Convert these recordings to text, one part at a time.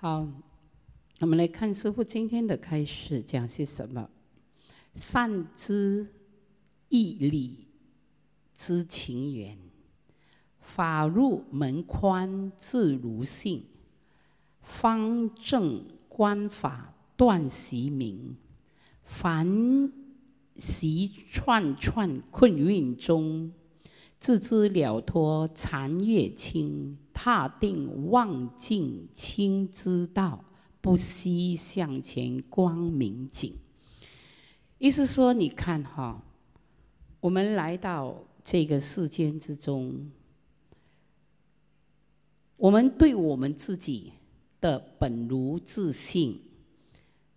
好，我们来看师傅今天的开始讲些什么？善知义理知情缘，法入门宽自如性，方正观法断习明，凡习串串困运中，自知了脱禅月清。踏定望境清之道，不惜向前光明景。意思说，你看哈，我们来到这个世间之中，我们对我们自己的本如自信，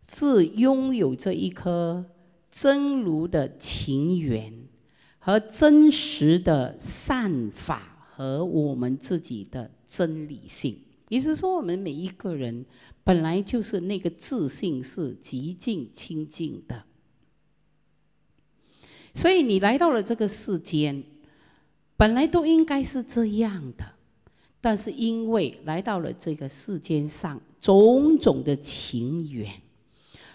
是拥有着一颗真如的情缘和真实的善法。而我们自己的真理性，也是说，我们每一个人本来就是那个自信是极尽清净的，所以你来到了这个世间，本来都应该是这样的，但是因为来到了这个世间上种种的情缘。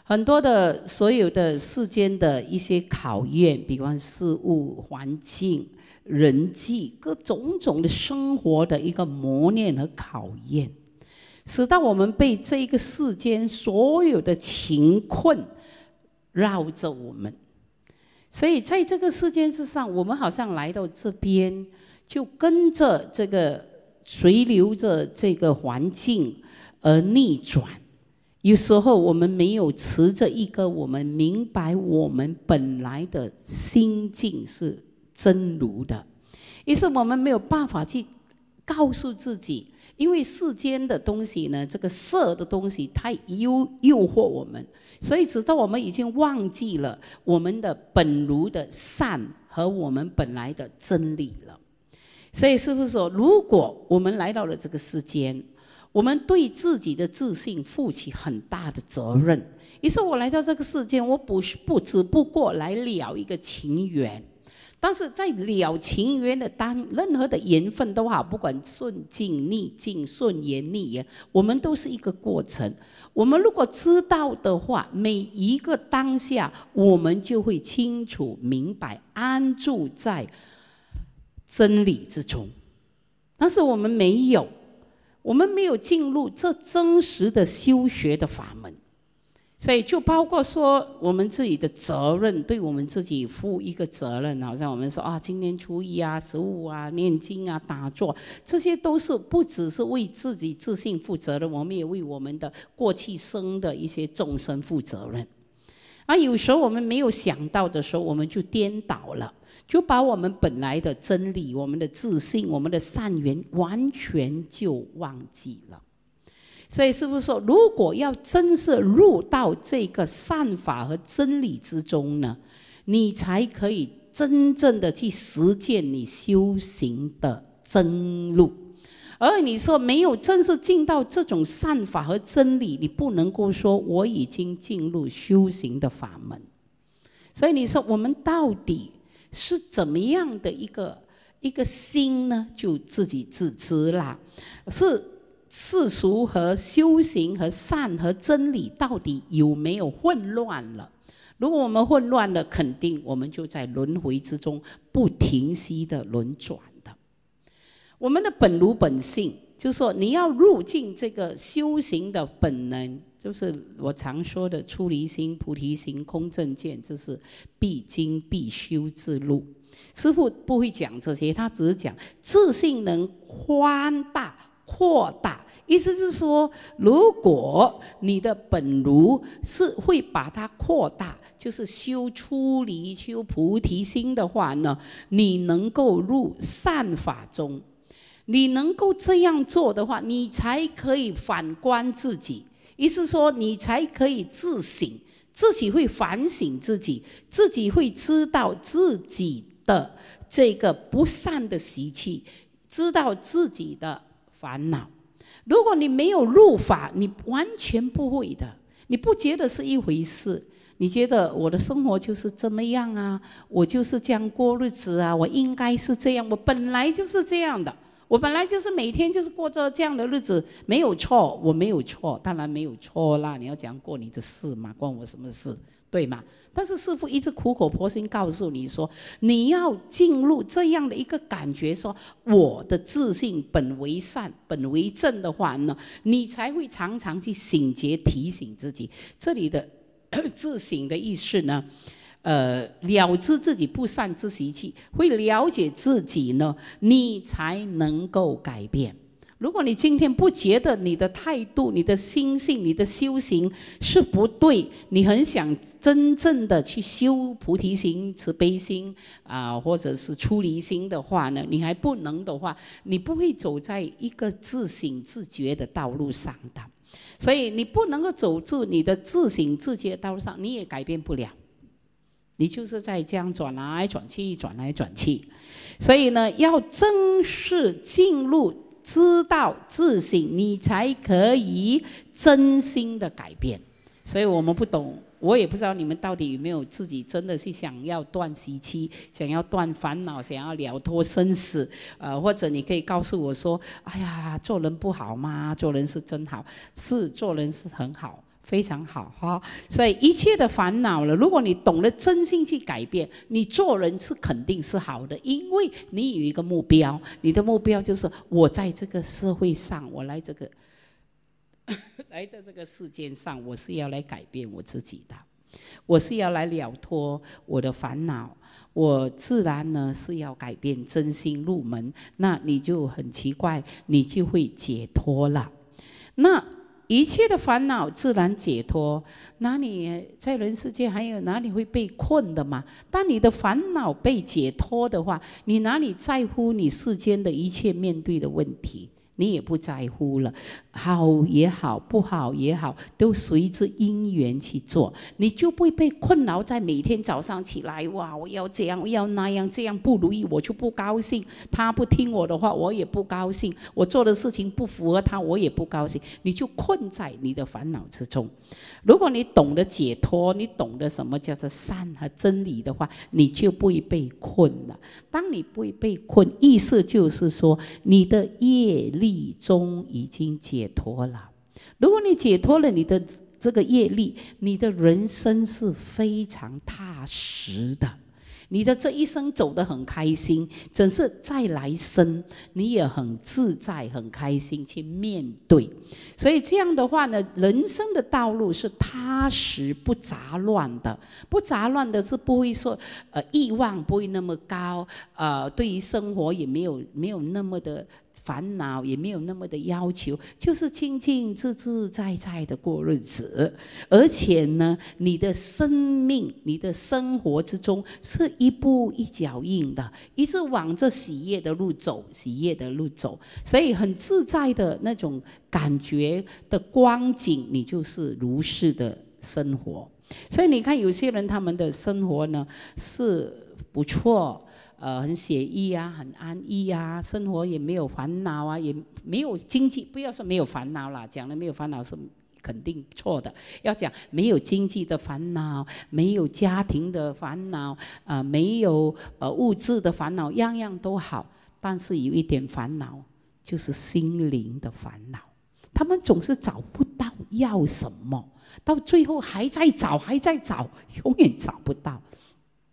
很多的所有的世间的一些考验，比方事物、环境、人际，各种种的生活的一个磨练和考验，使到我们被这个世间所有的情困绕着我们。所以在这个世间之上，我们好像来到这边，就跟着这个随流着这个环境而逆转。有时候我们没有持着一个我们明白我们本来的心境是真如的，于是我们没有办法去告诉自己，因为世间的东西呢，这个色的东西太诱诱惑我们，所以直到我们已经忘记了我们的本如的善和我们本来的真理了。所以是不是说，如果我们来到了这个世间？我们对自己的自信负起很大的责任。于是我来到这个世界，我不是不只不过来了一个情缘，但是在了情缘的当，任何的缘分都好，不管顺境逆境、顺缘逆缘，我们都是一个过程。我们如果知道的话，每一个当下，我们就会清楚明白，安住在真理之中。但是我们没有。我们没有进入这真实的修学的法门，所以就包括说我们自己的责任，对我们自己负一个责任。好像我们说啊，今年初一啊、十五啊、念经啊、打坐，这些都是不只是为自己自信负责任，我们也为我们的过去生的一些众生负责任。而有时候我们没有想到的时候，我们就颠倒了。就把我们本来的真理、我们的自信、我们的善缘完全就忘记了。所以师是说，如果要真是入到这个善法和真理之中呢，你才可以真正的去实践你修行的真路。而你说没有真是进到这种善法和真理，你不能够说我已经进入修行的法门。所以你说我们到底？是怎么样的一个一个心呢？就自己自知啦。是世俗和修行和善和真理到底有没有混乱了？如果我们混乱了，肯定我们就在轮回之中不停息的轮转的。我们的本如本性。就是说你要入境这个修行的本能，就是我常说的出离心、菩提心、空正见，这是必经必修之路。师父不会讲这些，他只是讲自性能宽大扩大，意思是说，如果你的本如是会把它扩大，就是修出离、修菩提心的话呢，你能够入善法中。你能够这样做的话，你才可以反观自己。意思说，你才可以自省，自己会反省自己，自己会知道自己的这个不善的习气，知道自己的烦恼。如果你没有入法，你完全不会的。你不觉得是一回事？你觉得我的生活就是怎么样啊？我就是这样过日子啊？我应该是这样，我本来就是这样的。我本来就是每天就是过着这样的日子，没有错，我没有错，当然没有错啦。你要讲过你的事嘛，关我什么事，对吗？但是师傅一直苦口婆心告诉你说，你要进入这样的一个感觉，说我的自信本为善，本为正的话呢，你才会常常去醒觉提醒自己。这里的 自省的意思呢？呃，了知自己不善之习气，会了解自己呢，你才能够改变。如果你今天不觉得你的态度、你的心性、你的修行是不对，你很想真正的去修菩提心、慈悲心啊，或者是出离心的话呢，你还不能的话，你不会走在一个自省自觉的道路上的。所以，你不能够走住你的自省自觉道路上，你也改变不了。你就是在这样转来转去，转来转去，所以呢，要正式进入知道自省，你才可以真心的改变。所以我们不懂，我也不知道你们到底有没有自己真的是想要断习气，想要断烦恼，想要了脱生死。呃，或者你可以告诉我说：“哎呀，做人不好吗？做人是真好，是做人是很好。”非常好哈，所以一切的烦恼了，如果你懂得真心去改变，你做人是肯定是好的，因为你有一个目标，你的目标就是我在这个社会上，我来这个，来在这个世界上，我是要来改变我自己的，我是要来了脱我的烦恼，我自然呢是要改变真心入门，那你就很奇怪，你就会解脱了，那。一切的烦恼自然解脱，哪里在人世间还有哪里会被困的嘛？当你的烦恼被解脱的话，你哪里在乎你世间的一切面对的问题？你也不在乎了，好也好，不好也好，都随着因缘去做，你就不会被困扰在每天早上起来，哇，我要这样，我要那样，这样不如意，我就不高兴；他不听我的话，我也不高兴；我做的事情不符合他，我也不高兴。你就困在你的烦恼之中。如果你懂得解脱，你懂得什么叫做善和真理的话，你就不会被困了。当你不会被困，意思就是说，你的业力。力终已经解脱了。如果你解脱了你的这个业力，你的人生是非常踏实的。你的这一生走得很开心，整是再来生你也很自在、很开心去面对。所以这样的话呢，人生的道路是踏实、不杂乱的。不杂乱的是不会说呃欲望不会那么高，呃，对于生活也没有没有那么的。烦恼也没有那么的要求，就是清静、自自在在的过日子，而且呢，你的生命、你的生活之中是一步一脚印的，一直往着喜悦的路走，喜悦的路走，所以很自在的那种感觉的光景，你就是如是的生活。所以你看，有些人他们的生活呢是不错。呃，很写意啊，很安逸啊，生活也没有烦恼啊，也没有经济，不要说没有烦恼啦，讲了没有烦恼是肯定错的。要讲没有经济的烦恼，没有家庭的烦恼，啊，没有呃物质的烦恼，样样都好，但是有一点烦恼就是心灵的烦恼。他们总是找不到要什么，到最后还在找，还在找，永远找不到。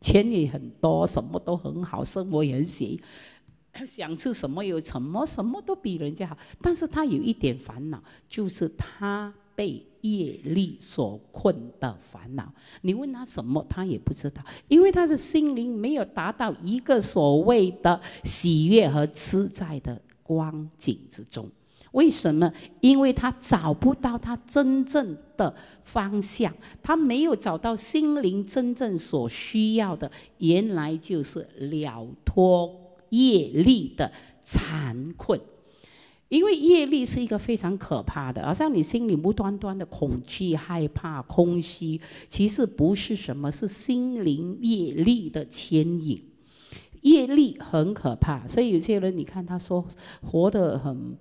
钱也很多，什么都很好，生活也很喜，想吃什么有什么，什么都比人家好。但是他有一点烦恼，就是他被业力所困的烦恼。你问他什么，他也不知道，因为他的心灵没有达到一个所谓的喜悦和自在的光景之中。为什么？因为他找不到他真正的方向，他没有找到心灵真正所需要的。原来就是了脱业力的残困，因为业力是一个非常可怕的，好像你心里无端端的恐惧、害怕、空虚，其实不是什么，是心灵业力的牵引。业力很可怕，所以有些人你看他说活得很。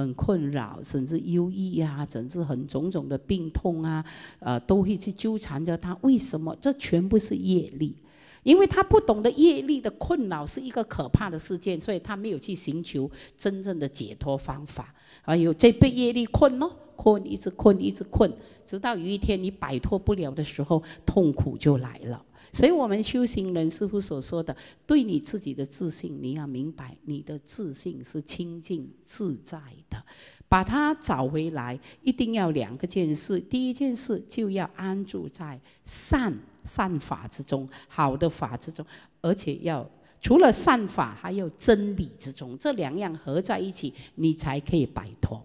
很困扰，甚至忧郁啊，甚至很种种的病痛啊，呃，都会去纠缠着他。为什么？这全部是业力，因为他不懂得业力的困扰是一个可怕的事件，所以他没有去寻求真正的解脱方法。哎呦，这被业力困喽，困，一直困，一直困，直到有一天你摆脱不了的时候，痛苦就来了。所以我们修行人师傅所说的，对你自己的自信，你要明白，你的自信是清净自在的，把它找回来，一定要两个件事。第一件事就要安住在善善法之中，好的法之中，而且要除了善法，还有真理之中，这两样合在一起，你才可以摆脱。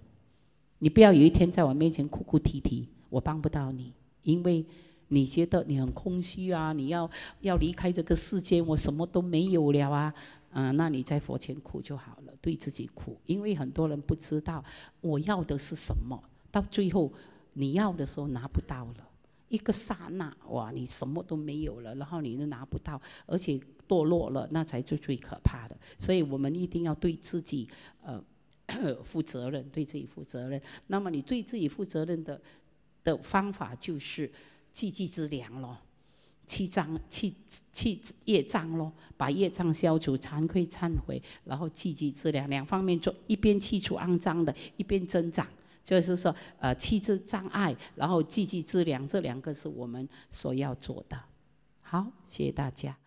你不要有一天在我面前哭哭啼啼，我帮不到你，因为。你觉得你很空虚啊？你要要离开这个世界，我什么都没有了啊！嗯，那你在佛前哭就好了，对自己哭，因为很多人不知道我要的是什么，到最后你要的时候拿不到了，一个刹那哇，你什么都没有了，然后你都拿不到，而且堕落了，那才是最可怕的。所以我们一定要对自己呃负责任，对自己负责任。那么你对自己负责任的的方法就是。积积之良咯，去脏去去业障咯，把业障消除，惭愧忏悔，然后积积之良两方面做，一边去除肮脏的，一边增长，就是说呃，气质障碍，然后积积之良这两个是我们所要做的。好，谢谢大家。